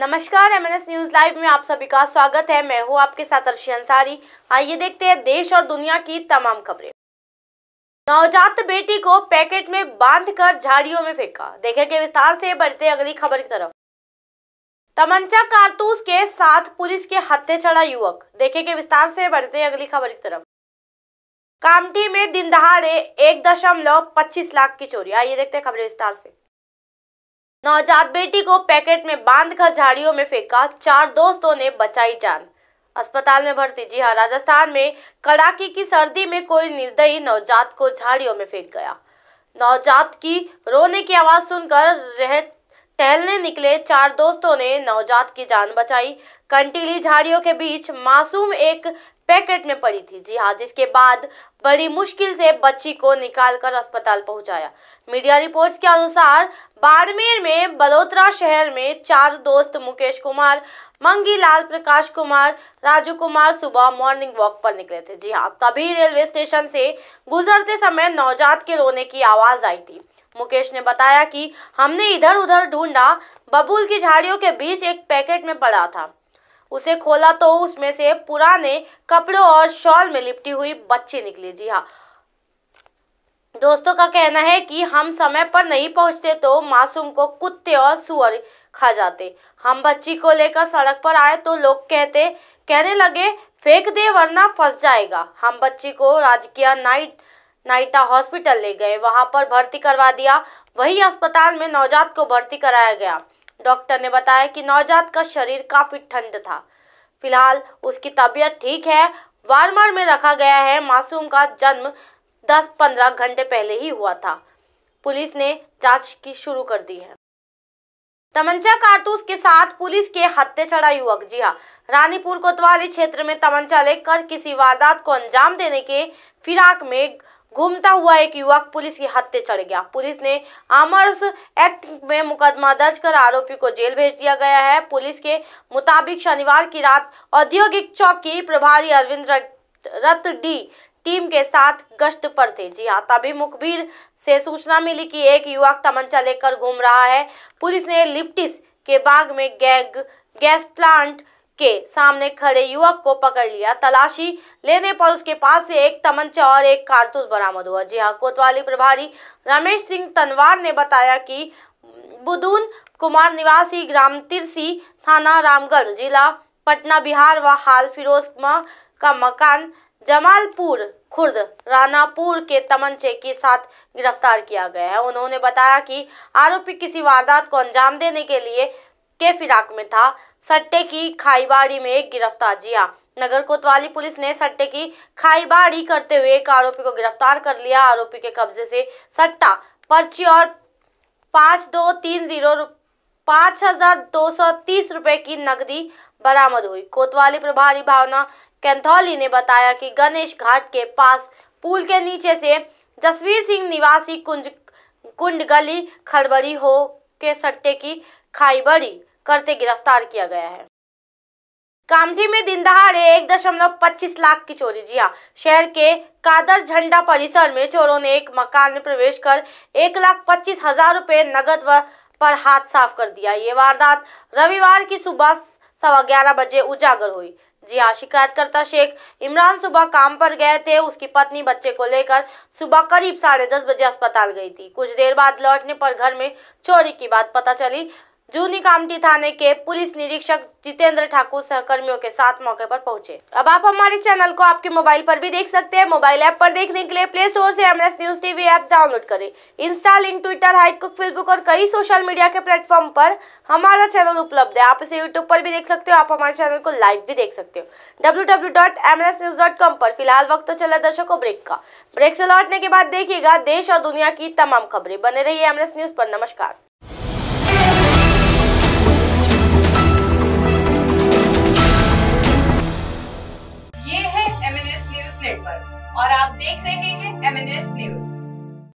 नमस्कार M news live में आप सभी का स्वागत है मैं हूँ आपके साथ अर्षि अंसारी आइए देखते हैं देश और दुनिया की तमाम खबरें नवजात बेटी को पैकेट में बांधकर झाड़ियों में फेंका देखेंगे विस्तार से बढ़ते अगली खबर की तरफ तमंचा कारतूस के साथ पुलिस के हत्थे चढ़ा युवक देखेंगे विस्तार से बढ़ते अगली खबर की तरफ कामटी में दिन दहाड़े एक दशमलव पच्चीस लाख की चोरी आइए देखते हैं खबरें विस्तार से नवजात बेटी को पैकेट में बांध कर झाड़ियों में फेंका चार दोस्तों ने बचाई जान अस्पताल में भर्ती जी हाँ राजस्थान में कड़ाके की सर्दी में कोई निर्दयी नवजात को झाड़ियों में फेंक गया नवजात की रोने की आवाज सुनकर रह टहलने निकले चार दोस्तों ने नवजात की जान बचाई कंटीली झाड़ियों के बीच मासूम एक पैकेट में पड़ी थी जी हाँ जिसके बाद बड़ी मुश्किल से बच्ची को निकालकर अस्पताल पहुंचाया मीडिया रिपोर्ट्स के अनुसार बाड़मेर में बलोत्रा शहर में चार दोस्त मुकेश कुमार मंगीलाल प्रकाश कुमार राजू कुमार सुबह मॉर्निंग वॉक पर निकले थे जी हाँ तभी रेलवे स्टेशन से गुजरते समय नवजात के रोने की आवाज़ आई थी मुकेश ने बताया कि हमने इधर उधर ढूंढा बबूल की झाड़ियों के बीच एक पैकेट में पड़ा था उसे खोला तो उसमें से पुराने कपड़ों और शॉल में लिपटी हुई बच्चे निकले जी हाँ दोस्तों का कहना है कि हम समय पर नहीं पहुंचते तो मासूम को कुत्ते और सुअर खा जाते हम बच्ची को लेकर सड़क पर आए तो लोग कहते कहने लगे फेंक दे वरना फंस जाएगा हम बच्ची को राजकीय नाइट नाइटा हॉस्पिटल ले गए वहां पर भर्ती करवा दिया वही अस्पताल में नवजात को भर्ती कराया गया डॉक्टर ने बताया कि नवजात का शरीर काफ़ी ठंड था फिलहाल उसकी तबीयत ठीक है वारमार में रखा गया है मासूम का जन्म 10-15 घंटे पहले ही हुआ था पुलिस ने जांच की शुरू कर दी है तमंचा कारतूस के साथ पुलिस के हत्या चढ़ा युवक जी हाँ रानीपुर कोतवाली क्षेत्र में तमंचा लेकर किसी वारदात को अंजाम देने के फिराक में घूमता हुआ एक युवक पुलिस की हद चढ़ गया पुलिस ने आमर्स एक्ट में मुकदमा दर्ज कर आरोपी को जेल भेज दिया गया है पुलिस के मुताबिक शनिवार की रात औद्योगिक चौक की प्रभारी अरविंद रत डी टीम के साथ गश्त पर थे जी हाँ तभी मुखबिर से सूचना मिली कि एक युवक तमंचा लेकर घूम रहा है पुलिस ने लिप्टिस के बाग में गैग गैस प्लांट के सामने खड़े युवक को पकड़ लिया तलाशी लेने पर उसके पास से एक तमंचा और एक कारतूस बरामद हुआ जी हाँ कोतवाली प्रभारी रमेश सिंह तनवार ने बताया कि बुदून कुमार निवासी ग्राम तिरसी थाना रामगढ़ जिला पटना बिहार व हाल फिरोज का मकान जमालपुर खुर्द रानापुर के तमंचे के साथ गिरफ्तार किया गया है उन्होंने बताया कि आरोपी किसी वारदात को अंजाम देने के लिए के फिराक में था सट्टे की खाईबाड़ी में गिरफ्तार जिया हाँ। नगर कोतवाली पुलिस ने सट्टे की खाईबाड़ी करते हुए एक आरोपी को गिरफ्तार कर लिया आरोपी के कब्जे से सट्टा पर्ची और पाँच दो तीन जीरो पाँच हजार दो सौ तीस रुपए की नकदी बरामद हुई कोतवाली प्रभारी भावना कैंथौली ने बताया कि गणेश घाट के पास पुल के नीचे से जसवीर सिंह निवासी कुंज कुंड गली खड़बड़ी हो के सट्टे की खाई बड़ी करते गिरफ्तार किया गया है कामठी में दिन दहाड़े एक दशमलव पच्चीस लाख की चोरी जिया हाँ, शहर के कादर झंडा परिसर में चोरों ने एक मकान में प्रवेश कर एक लाख पच्चीस हजार रुपए नगद व पर हाथ साफ कर दिया ये वारदात रविवार की सुबह सवा ग्यारह बजे उजागर हुई जी हाँ शिकायतकर्ता शेख इमरान सुबह काम पर गए थे उसकी पत्नी बच्चे को लेकर सुबह करीब साढ़े दस बजे अस्पताल गई थी कुछ देर बाद लौटने पर घर में चोरी की बात पता चली जूनी कामटी थाने के पुलिस निरीक्षक जितेंद्र ठाकुर सहकर्मियों के साथ मौके पर पहुंचे अब आप हमारे चैनल को आपके मोबाइल पर भी देख सकते हैं मोबाइल ऐप पर देखने के लिए प्ले स्टोर से MS news TV app download करें इंस्टा लिंक ट्विटर हाइकुक फेसबुक और कई सोशल मीडिया के प्लेटफॉर्म पर हमारा चैनल उपलब्ध है आप इसे यूट्यूब पर भी देख सकते हो आप हमारे चैनल को लाइव भी देख सकते हो डब्ल्यू पर फिलहाल वक्त तो चला दर्शकों ब्रेक का ब्रेक से लौटने के बाद देखिएगा देश और दुनिया की तमाम खबरें बने रही है न्यूज पर नमस्कार